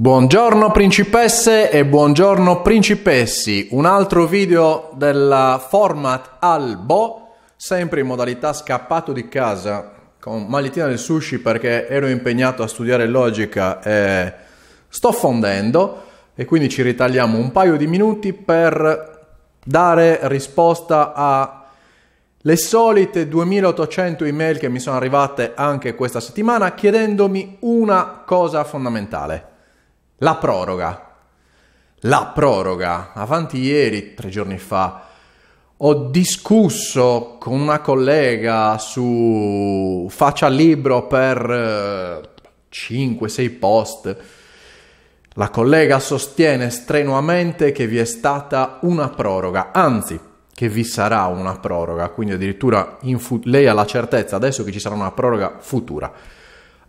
Buongiorno principesse e buongiorno principessi, un altro video della format Albo, sempre in modalità scappato di casa, con magliettina del sushi perché ero impegnato a studiare logica e sto fondendo e quindi ci ritagliamo un paio di minuti per dare risposta a le solite 2800 email che mi sono arrivate anche questa settimana chiedendomi una cosa fondamentale la proroga. La proroga. Avanti ieri, tre giorni fa, ho discusso con una collega su faccia libro per 5-6 eh, post. La collega sostiene strenuamente che vi è stata una proroga, anzi che vi sarà una proroga, quindi addirittura fu- lei ha la certezza adesso che ci sarà una proroga futura.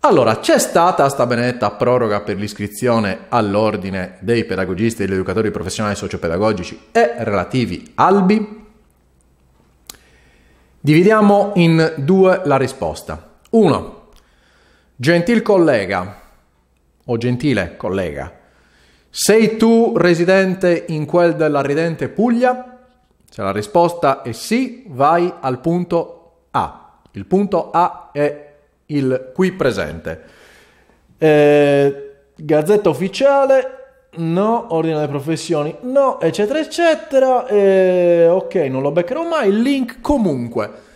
Allora, c'è stata sta benedetta proroga per l'iscrizione all'ordine dei pedagogisti e degli educatori professionali sociopedagogici e relativi albi? Dividiamo in due la risposta. Uno, Gentil collega o gentile collega, sei tu residente in quel della ridente Puglia? Se la risposta è sì, vai al punto A. Il punto A è il qui presente. Eh, gazzetta ufficiale, no, ordine delle professioni, no, eccetera, eccetera. Eh, ok, non lo beccherò mai. Link comunque.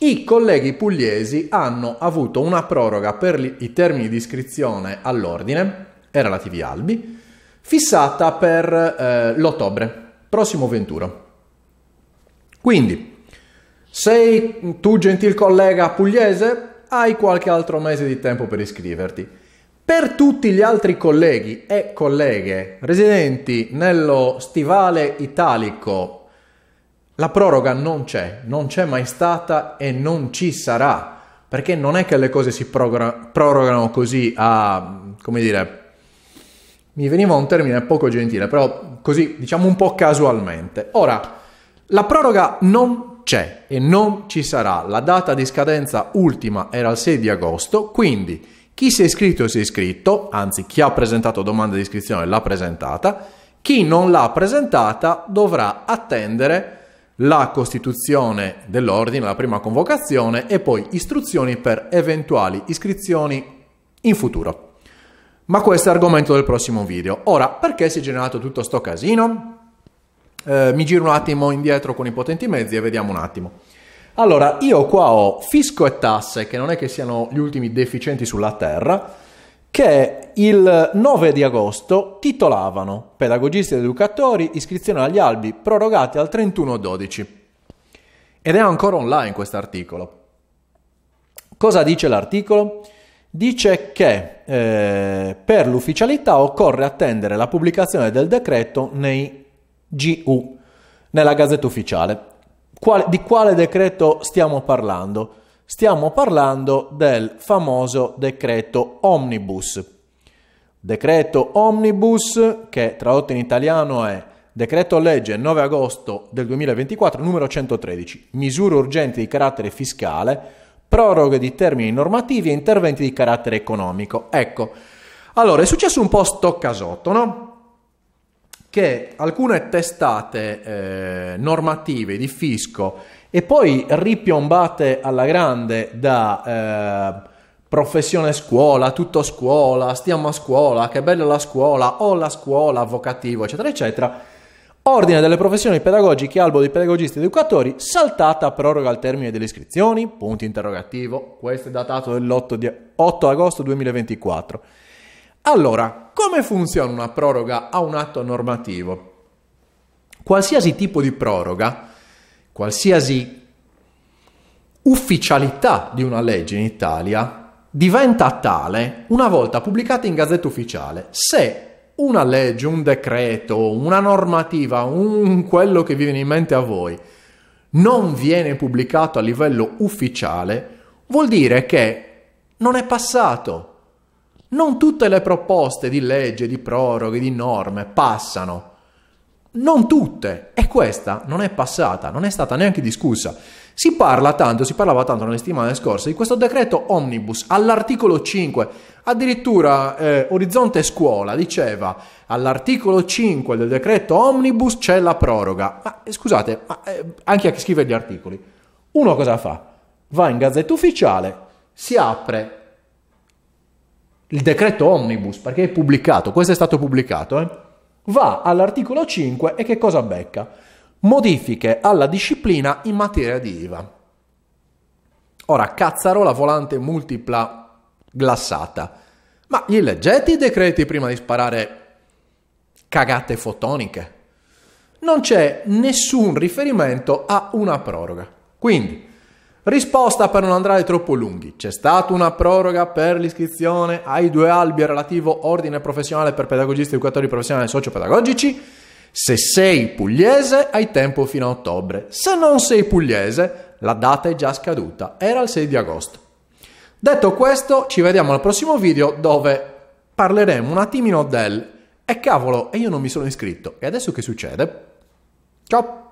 I colleghi pugliesi hanno avuto una proroga per li, i termini di iscrizione all'ordine e relativi albi, fissata per eh, l'ottobre, prossimo 21. Quindi, sei tu gentil collega pugliese, hai qualche altro mese di tempo per iscriverti. Per tutti gli altri colleghi e colleghe residenti nello stivale italico, la proroga non c'è, non c'è mai stata e non ci sarà, perché non è che le cose si prorogano così a, come dire, mi veniva un termine poco gentile, però così diciamo un po' casualmente. Ora, la proroga non c'è e non ci sarà. La data di scadenza ultima era il 6 di agosto, quindi chi si è iscritto si è iscritto, anzi chi ha presentato domanda di iscrizione l'ha presentata, chi non l'ha presentata dovrà attendere la costituzione dell'ordine, la prima convocazione e poi istruzioni per eventuali iscrizioni in futuro. Ma questo è argomento del prossimo video. Ora, perché si è generato tutto sto casino? Eh, mi giro un attimo indietro con i potenti mezzi e vediamo un attimo. Allora, io qua ho fisco e tasse, che non è che siano gli ultimi deficienti sulla terra, che il 9 di agosto titolavano Pedagogisti ed educatori, iscrizione agli albi, prorogati al 31-12. Ed è ancora online questo articolo. Cosa dice l'articolo? Dice che eh, per l'ufficialità occorre attendere la pubblicazione del decreto nei GU nella Gazzetta Ufficiale. Quale, di quale decreto stiamo parlando? Stiamo parlando del famoso decreto Omnibus. Decreto Omnibus, che tradotto in italiano è Decreto legge 9 agosto del 2024 numero 113, misure urgenti di carattere fiscale, proroghe di termini normativi e interventi di carattere economico. Ecco, allora è successo un po' sto casotto, no? che alcune testate eh, normative di fisco e poi ripiombate alla grande da eh, professione scuola, tutto scuola, stiamo a scuola, che bella la scuola, ho la scuola, avvocativo, eccetera, eccetera, ordine delle professioni pedagogiche, albo di pedagogisti ed educatori, saltata proroga al termine delle iscrizioni, punto interrogativo, questo è datato dell'8 8 agosto 2024. Allora, come funziona una proroga a un atto normativo? Qualsiasi tipo di proroga, qualsiasi ufficialità di una legge in Italia diventa tale una volta pubblicata in gazzetta ufficiale. Se una legge, un decreto, una normativa, un quello che vi viene in mente a voi, non viene pubblicato a livello ufficiale, vuol dire che non è passato, non tutte le proposte di legge, di proroghe, di norme passano. Non tutte. E questa non è passata, non è stata neanche discussa. Si parla tanto, si parlava tanto nelle settimane scorse di questo decreto omnibus all'articolo 5. Addirittura eh, Orizzonte Scuola diceva all'articolo 5 del decreto omnibus c'è la proroga. Ma eh, scusate, ma, eh, anche a chi scrive gli articoli. Uno cosa fa? Va in gazzetta ufficiale, si apre il decreto omnibus, perché è pubblicato, questo è stato pubblicato, eh? va all'articolo 5 e che cosa becca? Modifiche alla disciplina in materia di IVA. Ora, cazzarola volante multipla glassata. Ma gli leggete i decreti prima di sparare cagate fotoniche? Non c'è nessun riferimento a una proroga. Quindi, Risposta per non andare troppo lunghi. C'è stata una proroga per l'iscrizione ai due albi relativo ordine professionale per pedagogisti, educatori professionali e sociopedagogici. Se sei pugliese hai tempo fino a ottobre, se non sei pugliese la data è già scaduta, era il 6 di agosto. Detto questo, ci vediamo al prossimo video dove parleremo un attimino del e cavolo, e io non mi sono iscritto, e adesso che succede? Ciao!